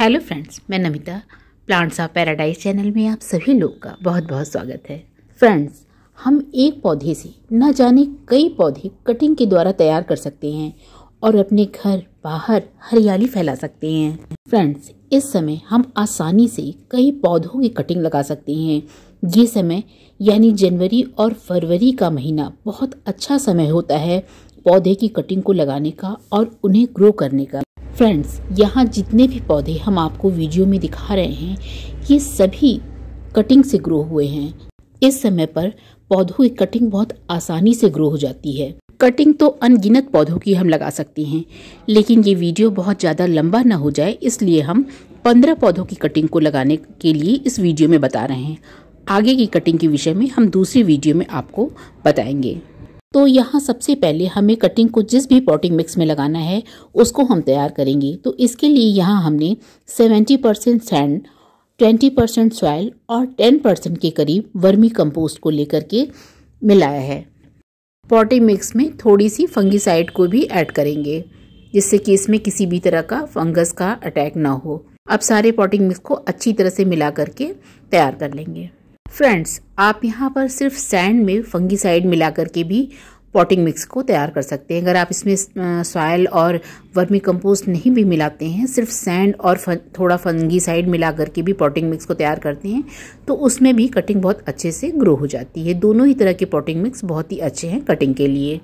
hello friends मैं Namita plants of paradise channel में आप सभी लोग का बहुत बहुत स्वागत है फ्रेंड्स हम एक पौधे से न जाने कई पौधे कटिंग के द्वारा तैयार कर सकते हैं और अपने घर बाहर हरियाली फैला सकते हैं फ्रेंड्स इस समय हम आसानी से कई पौधों की कटिंग लगा सकते हैं ये समय यानी जनवरी और फरवरी का महीना बहुत अच्छा समय होता है पौधे की कटिंग को लगाने का और उन्हें ग्रो करने का फ्रेंड्स यहाँ जितने भी पौधे हम आपको वीडियो में दिखा रहे हैं ये सभी कटिंग से ग्रो हुए हैं इस समय पर पौधों की कटिंग बहुत आसानी से ग्रो हो जाती है कटिंग तो अनगिनत पौधों की हम लगा सकते हैं लेकिन ये वीडियो बहुत ज़्यादा लंबा ना हो जाए इसलिए हम पंद्रह पौधों की कटिंग को लगाने के लिए इस वीडियो में बता रहे हैं आगे की कटिंग के विषय में हम दूसरी वीडियो में आपको बताएंगे तो यहाँ सबसे पहले हमें कटिंग को जिस भी पॉटिंग मिक्स में लगाना है उसको हम तैयार करेंगे तो इसके लिए यहाँ हमने 70 परसेंट सैंड 20 परसेंट सॉयल और 10 परसेंट के करीब वर्मी कंपोस्ट को लेकर के मिलाया है पॉटिंग मिक्स में थोड़ी सी फंगिसाइड को भी ऐड करेंगे जिससे कि इसमें किसी भी तरह का फंगस का अटैक ना हो अब सारे पॉटिंग मिक्स को अच्छी तरह से मिला करके तैयार कर लेंगे फ्रेंड्स आप यहाँ पर सिर्फ सैंड में फंगीसाइड मिला करके भी पॉटिंग मिक्स को तैयार कर सकते हैं अगर आप इसमें सॉयल और वर्मी कंपोस्ट नहीं भी मिलाते हैं सिर्फ सैंड और फन, थोड़ा फंगीसाइड मिला करके भी पॉटिंग मिक्स को तैयार करते हैं तो उसमें भी कटिंग बहुत अच्छे से ग्रो हो जाती है दोनों ही तरह के पॉटिंग मिक्स बहुत ही अच्छे हैं कटिंग के लिए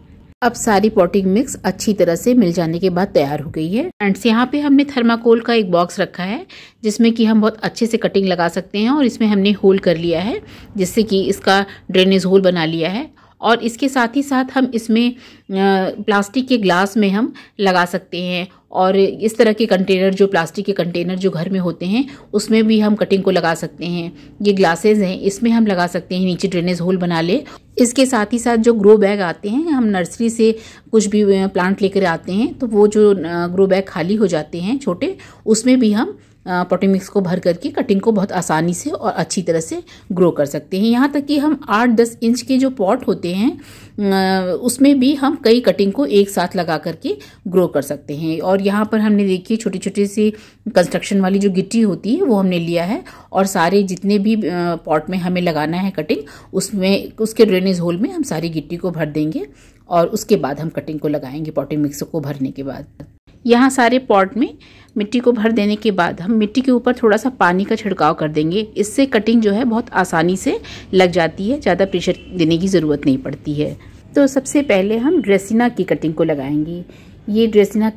अब सारी पॉटिंग मिक्स अच्छी तरह से मिल जाने के बाद तैयार हो गई है फ्रेंड्स यहाँ पे हमने थर्माकोल का एक बॉक्स रखा है जिसमें कि हम बहुत अच्छे से कटिंग लगा सकते हैं और इसमें हमने होल कर लिया है जिससे कि इसका ड्रेनेज होल बना लिया है और इसके साथ ही साथ हम इसमें प्लास्टिक के ग्लास में हम लगा सकते हैं और इस तरह के कंटेनर जो प्लास्टिक के कंटेनर जो घर में होते हैं उसमें भी हम कटिंग को लगा सकते हैं ये ग्लासेस हैं इसमें हम लगा सकते हैं नीचे ड्रेनेज होल बना ले इसके साथ ही साथ जो ग्रो बैग आते हैं हम नर्सरी से कुछ भी प्लांट लेकर आते हैं तो वो जो ग्रो बैग खाली हो जाते हैं छोटे उसमें भी हम पॉटिंग मिक्स को भर करके कटिंग को बहुत आसानी से और अच्छी तरह से ग्रो कर सकते हैं यहाँ तक कि हम आठ दस इंच के जो पॉट होते हैं उसमें भी हम कई कटिंग को एक साथ लगा करके ग्रो कर सकते हैं और यहाँ पर हमने देखिए छोटी छोटी सी कंस्ट्रक्शन वाली जो गिट्टी होती है वो हमने लिया है और सारे जितने भी पॉट में हमें लगाना है कटिंग उसमें उसके ड्रेनेज होल में हम सारी गिट्टी को भर देंगे और उसके बाद हम कटिंग को लगाएंगे पॉटिंग मिक्सर को भरने के बाद यहाँ सारे पॉट में मिट्टी को भर देने के बाद हम मिट्टी के ऊपर थोड़ा सा पानी का छिड़काव कर देंगे इससे कटिंग जो है बहुत आसानी से लग जाती है ज़्यादा प्रेशर देने की ज़रूरत नहीं पड़ती है तो सबसे पहले हम ड्रेसिना की कटिंग को लगाएंगे ये ड्रेसिना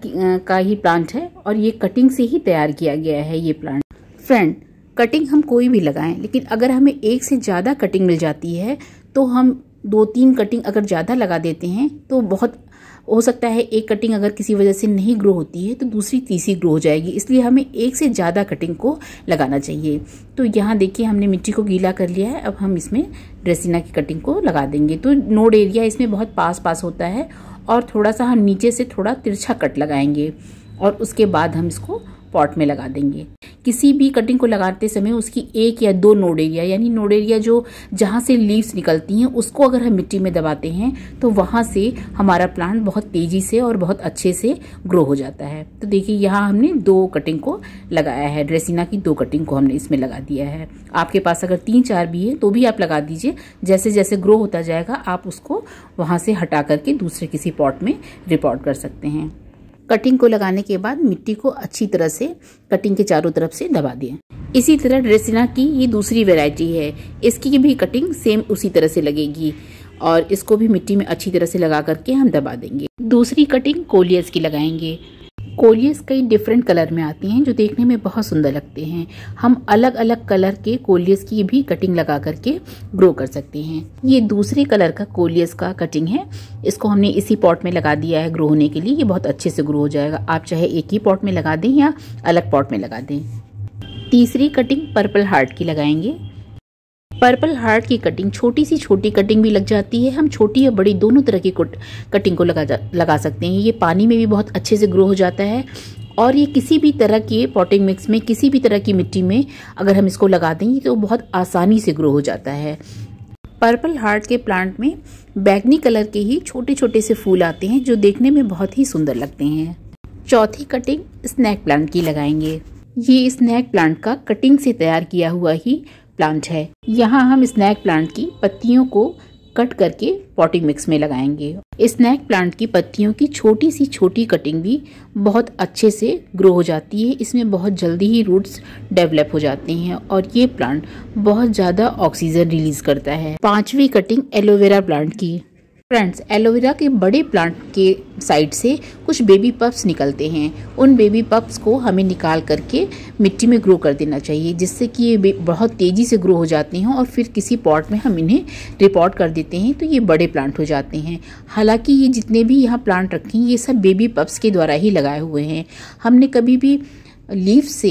का ही प्लांट है और ये कटिंग से ही तैयार किया गया है ये प्लांट फ्रेंड कटिंग हम कोई भी लगाएं लेकिन अगर हमें एक से ज़्यादा कटिंग मिल जाती है तो हम दो तीन कटिंग अगर ज़्यादा लगा देते हैं तो बहुत हो सकता है एक कटिंग अगर किसी वजह से नहीं ग्रो होती है तो दूसरी तीसरी ग्रो हो जाएगी इसलिए हमें एक से ज़्यादा कटिंग को लगाना चाहिए तो यहाँ देखिए हमने मिट्टी को गीला कर लिया है अब हम इसमें ड्रेसिना की कटिंग को लगा देंगे तो नोड एरिया इसमें बहुत पास पास होता है और थोड़ा सा हम नीचे से थोड़ा तिरछा कट लगाएंगे और उसके बाद हम इसको पॉट में लगा देंगे किसी भी कटिंग को लगाते समय उसकी एक या दो नोडेरिया यानी नोडेरिया जो जहाँ से लीव्स निकलती हैं उसको अगर हम मिट्टी में दबाते हैं तो वहाँ से हमारा प्लांट बहुत तेज़ी से और बहुत अच्छे से ग्रो हो जाता है तो देखिए यहाँ हमने दो कटिंग को लगाया है ड्रेसिना की दो कटिंग को हमने इसमें लगा दिया है आपके पास अगर तीन चार भी है तो भी आप लगा दीजिए जैसे जैसे ग्रो होता जाएगा आप उसको वहाँ से हटा करके दूसरे किसी पॉट में रिपोर्ट कर सकते हैं कटिंग को लगाने के बाद मिट्टी को अच्छी तरह से कटिंग के चारों तरफ से दबा दें इसी तरह ड्रेसिना की ये दूसरी वेराइटी है इसकी भी कटिंग सेम उसी तरह से लगेगी और इसको भी मिट्टी में अच्छी तरह से लगा करके हम दबा देंगे दूसरी कटिंग कोलियस की लगाएंगे कोलियस कई डिफरेंट कलर में आती हैं जो देखने में बहुत सुंदर लगते हैं हम अलग अलग कलर के कोलियस की भी कटिंग लगा करके ग्रो कर सकते हैं ये दूसरे कलर का कोलियस का कटिंग है इसको हमने इसी पॉट में लगा दिया है ग्रो होने के लिए ये बहुत अच्छे से ग्रो हो जाएगा आप चाहे एक ही पॉट में लगा दें या अलग पॉट में लगा दें तीसरी कटिंग पर्पल हार्ट की लगाएंगे पर्पल हार्ट की कटिंग छोटी सी छोटी कटिंग भी लग जाती है हम छोटी या बड़ी दोनों तरह की कटिंग को लगा लगा सकते हैं ये पानी में भी बहुत अच्छे से ग्रो हो जाता है और ये किसी भी तरह के पॉटिंग मिक्स में किसी भी तरह की मिट्टी में अगर हम इसको लगा देंगे तो बहुत आसानी से ग्रो हो जाता है पर्पल हार्ट के प्लांट में बैगनी कलर के ही छोटे छोटे से फूल आते हैं जो देखने में बहुत ही सुंदर लगते हैं चौथी कटिंग स्नैक प्लांट की लगाएंगे ये स्नैक प्लांट का कटिंग से तैयार किया हुआ ही प्लांट है यहाँ हम स्नैक प्लांट की पत्तियों को कट करके पॉटिंग मिक्स में लगाएंगे स्नैक प्लांट की पत्तियों की छोटी सी छोटी कटिंग भी बहुत अच्छे से ग्रो हो जाती है इसमें बहुत जल्दी ही रूट्स डेवलप हो जाते हैं और ये प्लांट बहुत ज़्यादा ऑक्सीजन रिलीज करता है पांचवी कटिंग एलोवेरा प्लांट की फ्रेंड्स एलोवेरा के बड़े प्लांट के साइड से कुछ बेबी पप्स निकलते हैं उन बेबी पप्स को हमें निकाल करके मिट्टी में ग्रो कर देना चाहिए जिससे कि ये बहुत तेज़ी से ग्रो हो जाते हैं और फिर किसी पॉट में हम इन्हें रिपोर्ट कर देते हैं तो ये बड़े प्लांट हो जाते हैं हालांकि ये जितने भी यहाँ प्लांट रखे हैं ये सब बेबी पप्स के द्वारा ही लगाए हुए हैं हमने कभी भी लीफ से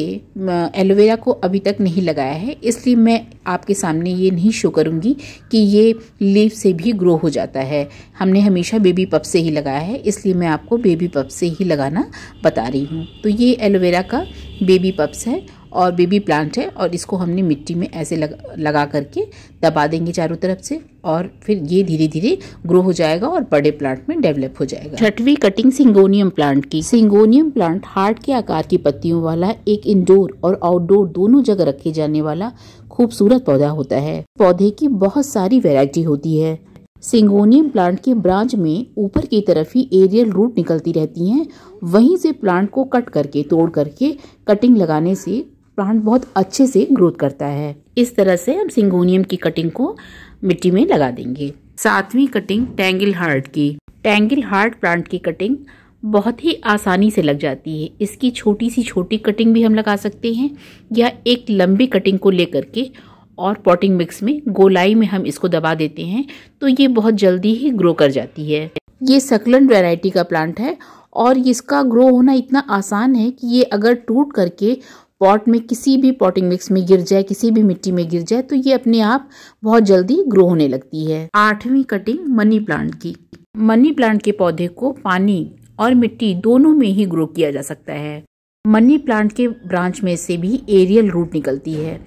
एलोवेरा को अभी तक नहीं लगाया है इसलिए मैं आपके सामने ये नहीं शो करूँगी कि ये लीफ से भी ग्रो हो जाता है हमने हमेशा बेबी पप से ही लगाया है इसलिए मैं आपको बेबी पप से ही लगाना बता रही हूँ तो ये एलोवेरा का बेबी पप्स है और बेबी प्लांट है और इसको हमने मिट्टी में ऐसे लगा लगा करके दबा देंगे चारों तरफ से और फिर ये धीरे धीरे ग्रो हो जाएगा और बड़े प्लांट में डेवलप हो जाएगा छठवीं कटिंग सिंगोनियम प्लांट की सिंगोनियम प्लांट हार्ट के आकार की पत्तियों वाला एक इंडोर और आउटडोर दोनों जगह रखे जाने वाला खूबसूरत पौधा होता है पौधे की बहुत सारी वेरायटी होती है सिंगोनियम प्लांट के ब्रांच में ऊपर की तरफ ही एरियल रूट निकलती रहती हैं वहीं से प्लांट को कट करके तोड़ करके कटिंग लगाने से प्लांट बहुत अच्छे से ग्रोथ करता है इस तरह से हम सिंगोनियम की कटिंग को मिट्टी में लगा देंगे सातवीं कटिंग टैंगल हार्ट की टैंगल हार्ट प्लांट की कटिंग बहुत ही आसानी से लग जाती है इसकी छोटी सी छोटी कटिंग भी हम लगा सकते हैं या एक लंबी कटिंग को लेकर के और पॉटिंग मिक्स में गोलाई में हम इसको दबा देते हैं तो ये बहुत जल्दी ही ग्रो कर जाती है ये सकलन वैरायटी का प्लांट है और इसका ग्रो होना इतना आसान है कि ये अगर टूट करके पॉट में किसी भी पॉटिंग मिक्स में गिर जाए किसी भी मिट्टी में गिर जाए तो ये अपने आप बहुत जल्दी ग्रो होने लगती है आठवीं कटिंग मनी प्लांट की मनी प्लांट के पौधे को पानी और मिट्टी दोनों में ही ग्रो किया जा सकता है मनी प्लांट के ब्रांच में से भी एरियल रूट निकलती है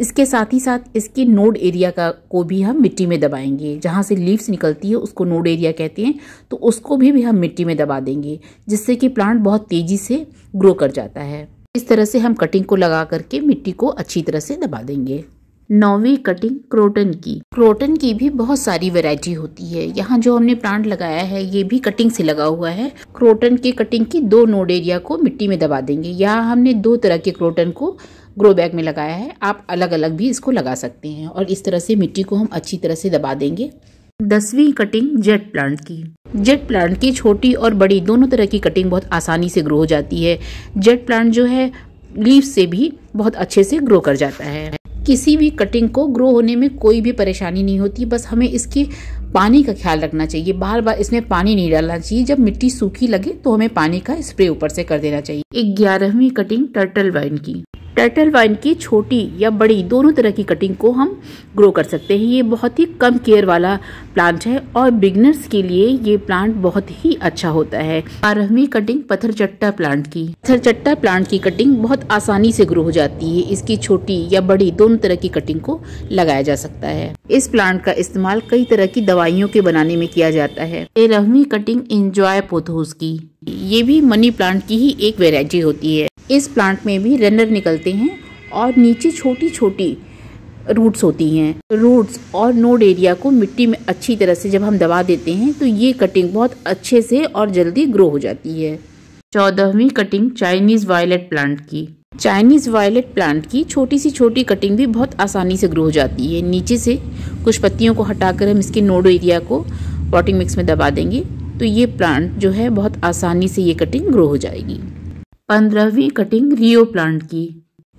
इसके साथ ही साथ इसके नोड एरिया का को भी हम मिट्टी में दबाएंगे जहाँ से लीव्स निकलती है उसको नोड एरिया कहते हैं तो उसको भी, भी हम मिट्टी में दबा देंगे जिससे कि प्लांट बहुत तेज़ी से ग्रो कर जाता है इस तरह से हम कटिंग को लगा करके मिट्टी को अच्छी तरह से दबा देंगे नौवी कटिंग क्रोटन की क्रोटन की भी बहुत सारी वैरायटी होती है यहाँ जो हमने प्लांट लगाया है ये भी कटिंग से लगा हुआ है क्रोटन के कटिंग की दो नोड एरिया को मिट्टी में दबा देंगे यहाँ हमने दो तरह के क्रोटन को ग्रो बैग में लगाया है आप अलग अलग भी इसको लगा सकते हैं और इस तरह से मिट्टी को हम अच्छी तरह से दबा देंगे दसवीं कटिंग जेट प्लांट की जेट प्लांट की छोटी और बड़ी दोनों तरह की कटिंग बहुत आसानी से ग्रो हो जाती है जेट प्लांट जो है लीव से भी बहुत अच्छे से ग्रो कर जाता है किसी भी कटिंग को ग्रो होने में कोई भी परेशानी नहीं होती बस हमें इसके पानी का ख्याल रखना चाहिए बार बार इसमें पानी नहीं डालना चाहिए जब मिट्टी सूखी लगे तो हमें पानी का स्प्रे ऊपर से कर देना चाहिए ग्यारहवीं कटिंग टर्टल वाइन की टर्टल वाइन की छोटी या बड़ी दोनों तरह की कटिंग को हम ग्रो कर सकते हैं ये बहुत ही कम केयर वाला प्लांट है और बिगनर्स के लिए ये प्लांट बहुत ही अच्छा होता है बारहवीं कटिंग पत्थर चट्टा प्लांट की पत्थर चट्टा प्लांट की कटिंग बहुत आसानी से ग्रो हो जाती है इसकी छोटी या बड़ी दोनों तरह की कटिंग को लगाया जा सकता है इस प्लांट का इस्तेमाल कई तरह की दवाइयों के बनाने में किया जाता है तेरहवीं कटिंग इंजॉय पोथोस की ये भी मनी प्लांट की ही एक वेराइटी होती है इस प्लांट में भी रनर निकलते हैं और नीचे छोटी छोटी रूट्स होती हैं रूट्स और नोड एरिया को मिट्टी में अच्छी तरह से जब हम दबा देते हैं तो ये कटिंग बहुत अच्छे से और जल्दी ग्रो हो जाती है चौदहवीं कटिंग चाइनीज़ वायलेट प्लांट की चाइनीज़ वायलेट प्लांट की छोटी सी छोटी कटिंग भी बहुत आसानी से ग्रो हो जाती है नीचे से कुछ पत्तियों को हटाकर हम इसके नोड एरिया को पॉटिंग मिक्स में दबा देंगे तो ये प्लांट जो है बहुत आसानी से ये कटिंग ग्रो हो जाएगी पंद्रहवीं कटिंग रियो प्लांट की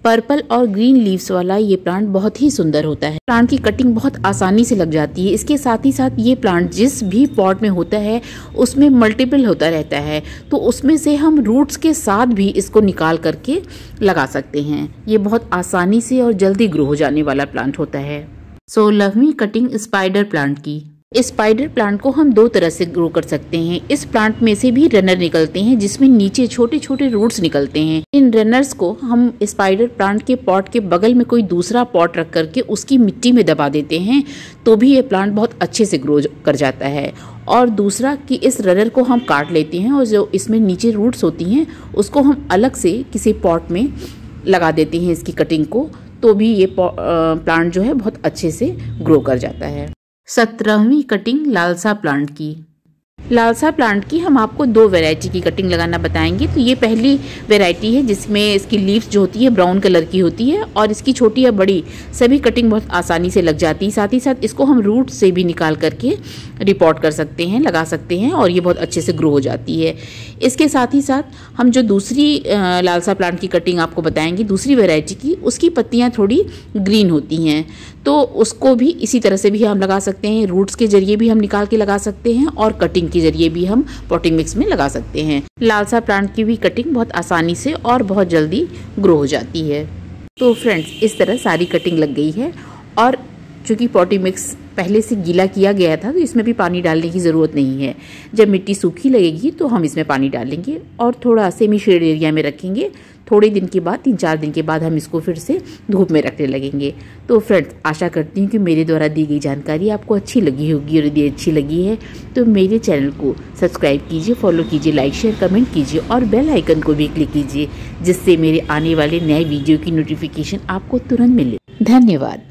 पर्पल और ग्रीन लीव्स वाला ये प्लांट बहुत ही सुंदर होता है प्लांट की कटिंग बहुत आसानी से लग जाती है इसके साथ ही साथ ये प्लांट जिस भी पॉट में होता है उसमें मल्टीपल होता रहता है तो उसमें से हम रूट्स के साथ भी इसको निकाल करके लगा सकते हैं ये बहुत आसानी से और जल्दी ग्रो हो जाने वाला प्लांट होता है सोलहवीं कटिंग स्पाइडर प्लांट की स्पाइडर प्लांट को हम दो तरह से ग्रो कर सकते हैं इस प्लांट में से भी रनर निकलते हैं जिसमें नीचे छोटे छोटे रूट्स निकलते हैं इन रनर्स को हम स्पाइडर प्लांट के पॉट के बगल में कोई दूसरा पॉट रख करके उसकी मिट्टी में दबा देते हैं तो भी ये प्लांट बहुत अच्छे से ग्रो कर जाता है और दूसरा कि इस रनर को हम काट लेते हैं और जो इसमें नीचे रूट्स होती हैं उसको हम अलग से किसी पॉट में लगा देते हैं इसकी कटिंग को तो भी ये प्लांट जो है बहुत अच्छे से ग्रो कर जाता है सत्रहवीं कटिंग लालसा प्लांट की लालसा प्लांट की हम आपको दो वैरायटी की कटिंग लगाना बताएंगे तो ये पहली वैरायटी है जिसमें इसकी लीव्स जो होती है ब्राउन कलर की होती है और इसकी छोटी या बड़ी सभी कटिंग बहुत आसानी से लग जाती है साथ ही साथ इसको हम रूट से भी निकाल करके रिपोर्ट कर सकते हैं लगा सकते हैं और ये बहुत अच्छे से ग्रो हो जाती है इसके साथ ही साथ हम जो दूसरी लालसा प्लांट की कटिंग आपको बताएँगे दूसरी वेराइटी की उसकी पत्तियाँ थोड़ी ग्रीन होती हैं तो उसको भी इसी तरह से भी हम लगा सकते हैं रूट्स के ज़रिए भी हम निकाल के लगा सकते हैं और कटिंग के ज़रिए भी हम पॉटिंग मिक्स में लगा सकते हैं लालसा प्लांट की भी कटिंग बहुत आसानी से और बहुत जल्दी ग्रो हो जाती है तो फ्रेंड्स इस तरह सारी कटिंग लग गई है और चूँकि पॉटी मिक्स पहले से गीला किया गया था तो इसमें भी पानी डालने की ज़रूरत नहीं है जब मिट्टी सूखी लगेगी तो हम इसमें पानी डालेंगे और थोड़ा सेमी शेड एरिया में रखेंगे थोड़े दिन के बाद तीन चार दिन के बाद हम इसको फिर से धूप में रखने लगेंगे तो फ्रेंड्स आशा करती हूँ कि मेरे द्वारा दी गई जानकारी आपको अच्छी लगी होगी और यदि अच्छी लगी है तो मेरे चैनल को सब्सक्राइब कीजिए फॉलो कीजिए लाइक शेयर कमेंट कीजिए और बेल आइकन को भी क्लिक कीजिए जिससे मेरे आने वाले नए वीडियो की नोटिफिकेशन आपको तुरंत मिले धन्यवाद